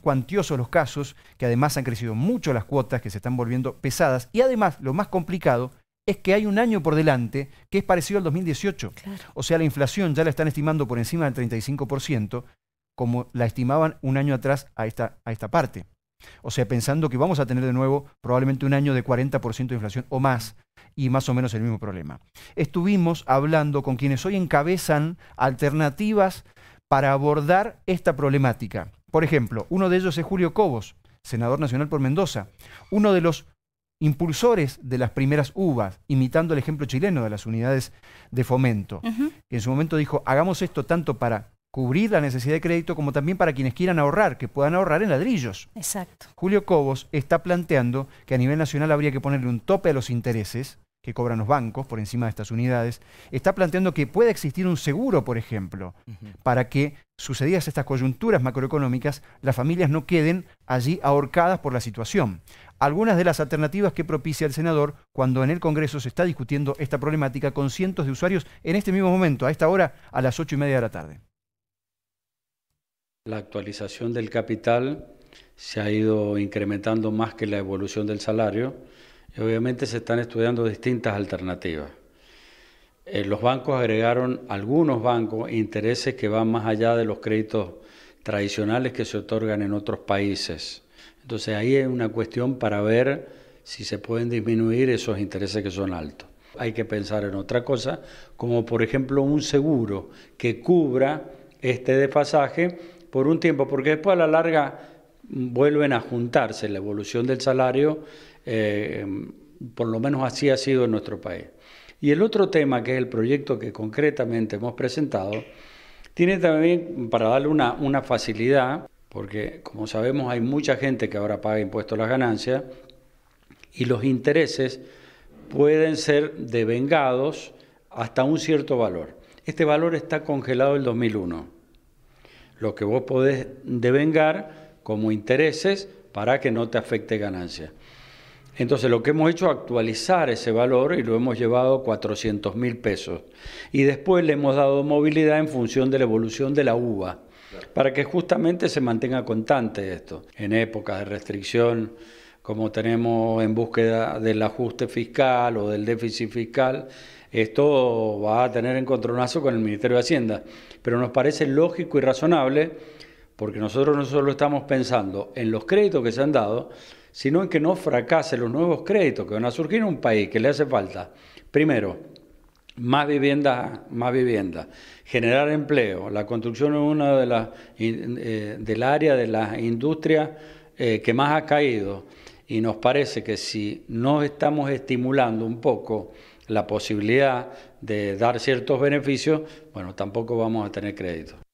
cuantiosos los casos, que además han crecido mucho las cuotas, que se están volviendo pesadas. Y además, lo más complicado es que hay un año por delante que es parecido al 2018. O sea, la inflación ya la están estimando por encima del 35%, como la estimaban un año atrás a esta, a esta parte. O sea, pensando que vamos a tener de nuevo probablemente un año de 40% de inflación o más, y más o menos el mismo problema. Estuvimos hablando con quienes hoy encabezan alternativas para abordar esta problemática. Por ejemplo, uno de ellos es Julio Cobos, senador nacional por Mendoza, uno de los impulsores de las primeras uvas, imitando el ejemplo chileno de las unidades de fomento, que en su momento dijo, hagamos esto tanto para cubrir la necesidad de crédito como también para quienes quieran ahorrar, que puedan ahorrar en ladrillos. Julio Cobos está planteando que a nivel nacional habría que ponerle un tope a los intereses que cobran los bancos por encima de estas unidades, está planteando que pueda existir un seguro, por ejemplo, para que, sucedidas estas coyunturas macroeconómicas, las familias no queden allí ahorcadas por la situación. Algunas de las alternativas que propicia el senador cuando en el Congreso se está discutiendo esta problemática con cientos de usuarios en este mismo momento, a esta hora, a las ocho y media de la tarde. La actualización del capital se ha ido incrementando más que la evolución del salario obviamente se están estudiando distintas alternativas. Eh, los bancos agregaron, algunos bancos, intereses que van más allá de los créditos tradicionales que se otorgan en otros países. Entonces ahí es una cuestión para ver si se pueden disminuir esos intereses que son altos. Hay que pensar en otra cosa, como por ejemplo un seguro que cubra este desfasaje por un tiempo, porque después a la larga vuelven a juntarse la evolución del salario, eh, por lo menos así ha sido en nuestro país. Y el otro tema, que es el proyecto que concretamente hemos presentado, tiene también, para darle una, una facilidad, porque como sabemos hay mucha gente que ahora paga impuestos a las ganancias, y los intereses pueden ser devengados hasta un cierto valor. Este valor está congelado el 2001. Lo que vos podés devengar como intereses para que no te afecte ganancia. Entonces lo que hemos hecho es actualizar ese valor y lo hemos llevado a 400 mil pesos. Y después le hemos dado movilidad en función de la evolución de la uva, para que justamente se mantenga constante esto. En épocas de restricción, como tenemos en búsqueda del ajuste fiscal o del déficit fiscal, esto va a tener encontronazo con el Ministerio de Hacienda. Pero nos parece lógico y razonable porque nosotros no solo estamos pensando en los créditos que se han dado, sino en que no fracasen los nuevos créditos que van a surgir en un país que le hace falta, primero, más vivienda, más vivienda, generar empleo. La construcción es una de las eh, del área de la industria eh, que más ha caído y nos parece que si no estamos estimulando un poco la posibilidad de dar ciertos beneficios, bueno, tampoco vamos a tener crédito.